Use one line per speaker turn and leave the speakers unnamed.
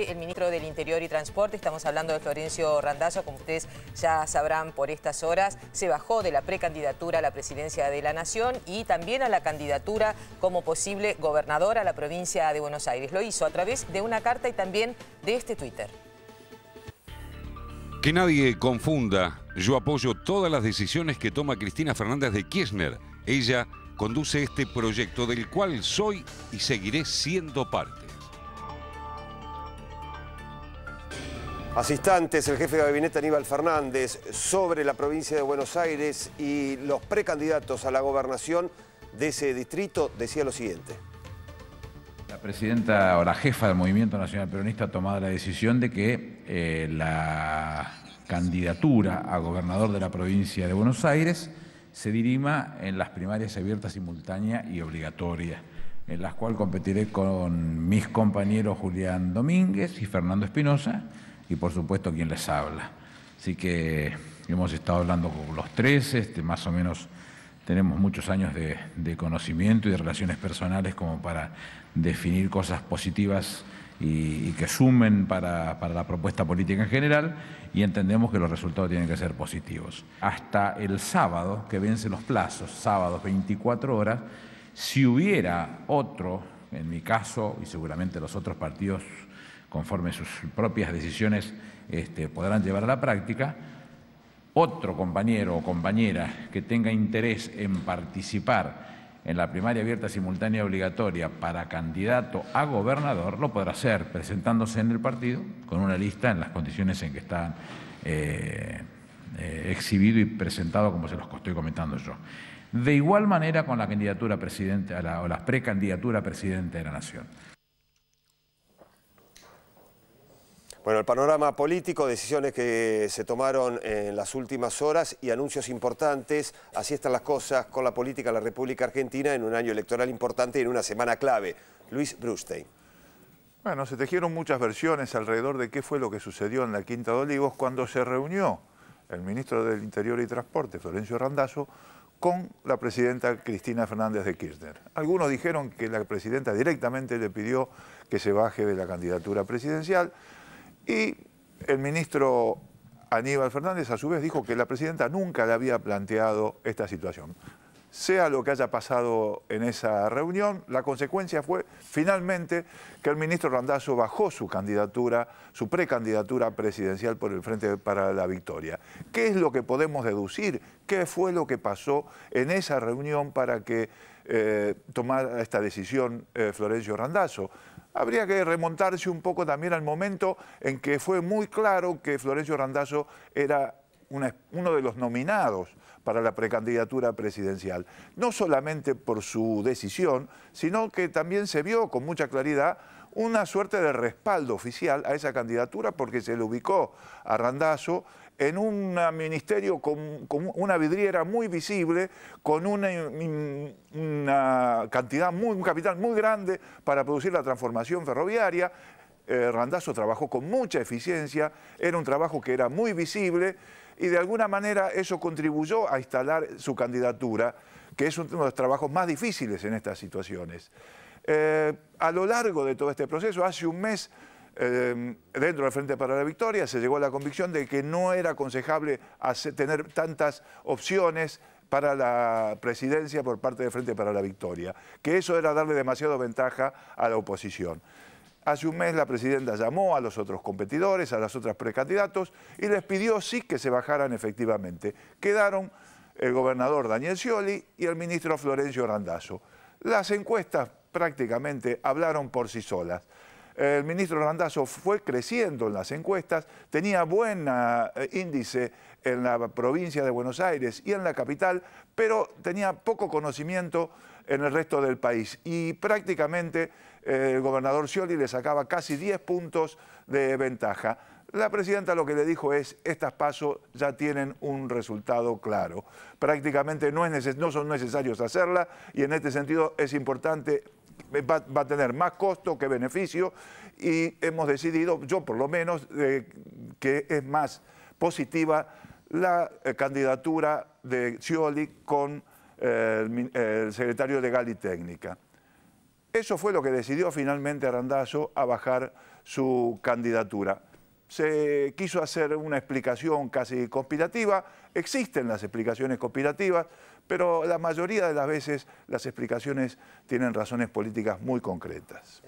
El ministro del Interior y Transporte, estamos hablando de Florencio Randazzo, como ustedes ya sabrán por estas horas, se bajó de la precandidatura a la presidencia de la Nación y también a la candidatura como posible gobernador a la provincia de Buenos Aires. Lo hizo a través de una carta y también de este Twitter.
Que nadie confunda, yo apoyo todas las decisiones que toma Cristina Fernández de Kirchner. Ella conduce este proyecto del cual soy y seguiré siendo parte.
Asistentes, el jefe de gabinete Aníbal Fernández sobre la provincia de Buenos Aires y los precandidatos a la gobernación de ese distrito decía lo siguiente.
La presidenta o la jefa del Movimiento Nacional Peronista ha tomado la decisión de que eh, la candidatura a gobernador de la provincia de Buenos Aires se dirima en las primarias abiertas simultáneas y obligatorias, en las cuales competiré con mis compañeros Julián Domínguez y Fernando Espinosa, y por supuesto quien les habla. Así que hemos estado hablando con los tres, este, más o menos tenemos muchos años de, conocimiento y de relaciones personales como para definir cosas positivas y, que sumen para, para la propuesta política en general y entendemos que los resultados tienen que ser positivos. Hasta el sábado, que vence los plazos, sábados 24 horas, si hubiera otro, en mi caso y seguramente los otros partidos conforme sus propias decisiones este, podrán llevar a la práctica. Otro compañero o compañera que tenga interés en participar en la primaria abierta simultánea obligatoria para candidato a gobernador lo podrá hacer presentándose en el partido con una lista en las condiciones en que está eh, eh, exhibido y presentado como se los estoy comentando yo. De igual manera con la candidatura presidente a o las precandidatura presidente de la Nación.
Bueno, el panorama político, decisiones que se tomaron en las últimas horas y anuncios importantes. Así están las cosas con la política de la República Argentina en un año electoral importante y en una semana clave. Luis Brustein.
Bueno, se tejieron muchas versiones alrededor de qué fue lo que sucedió en la Quinta de Olivos cuando se reunió el ministro del Interior y Transporte, Florencio Randazzo, con la presidenta Cristina Fernández de Kirchner. Algunos dijeron que la presidenta directamente le pidió que se baje de la candidatura presidencial. Y el ministro Aníbal Fernández a su vez dijo que la presidenta nunca le había planteado esta situación. Sea lo que haya pasado en esa reunión, la consecuencia fue finalmente que el ministro Randazzo bajó su candidatura, su precandidatura presidencial por el Frente para la Victoria. ¿Qué es lo que podemos deducir? ¿Qué fue lo que pasó en esa reunión para que eh, tomar esta decisión eh, Florencio Randazzo. Habría que remontarse un poco también al momento en que fue muy claro que Florencio Randazzo era uno de los nominados para la precandidatura presidencial, no solamente por su decisión, sino que también se vio con mucha claridad una suerte de respaldo oficial a esa candidatura porque se le ubicó a Randazo en un ministerio con, una vidriera muy visible, con eh, una, cantidad, muy, un capital muy grande para producir la transformación ferroviaria. Eh, Randazo trabajó con mucha eficiencia, era un trabajo que era muy visible y de alguna manera eso contribuyó a instalar su candidatura, que es uno de los trabajos más difíciles en estas situaciones. Eh, a lo largo de todo este proceso, hace un mes, eh, dentro del Frente para la Victoria, se llegó a la convicción de que no era aconsejable tener tantas opciones para la presidencia por parte del Frente para la Victoria, que eso era darle demasiada ventaja a la oposición. Hace un mes la presidenta llamó a los otros competidores, a las otras precandidatos, y les pidió sí que se bajaran efectivamente. Quedaron el gobernador Daniel Scioli y el ministro Florencio Randazzo. Las encuestas prácticamente hablaron por sí solas. El ministro Randazzo fue creciendo en las encuestas, tenía buen ah, eh, índice en la provincia de Buenos Aires y en la capital, pero tenía poco conocimiento en el resto del país. Y prácticamente eh, el gobernador Scioli le sacaba casi 10 puntos de ventaja. La presidenta lo que le dijo es, estas pasos ya tienen un resultado claro. Prácticamente no, no son necesarios hacerla y en este sentido es importante eh, va, a tener más costo que beneficio y hemos decidido, yo por lo menos, que es más positiva la eh, candidatura de Scioli con eh, el, el, secretario legal y técnica. Eso fue lo que decidió finalmente Arandazo a bajar su candidatura se quiso hacer una explicación casi conspirativa. Existen las explicaciones conspirativas, pero la mayoría de las veces las explicaciones tienen razones políticas muy concretas.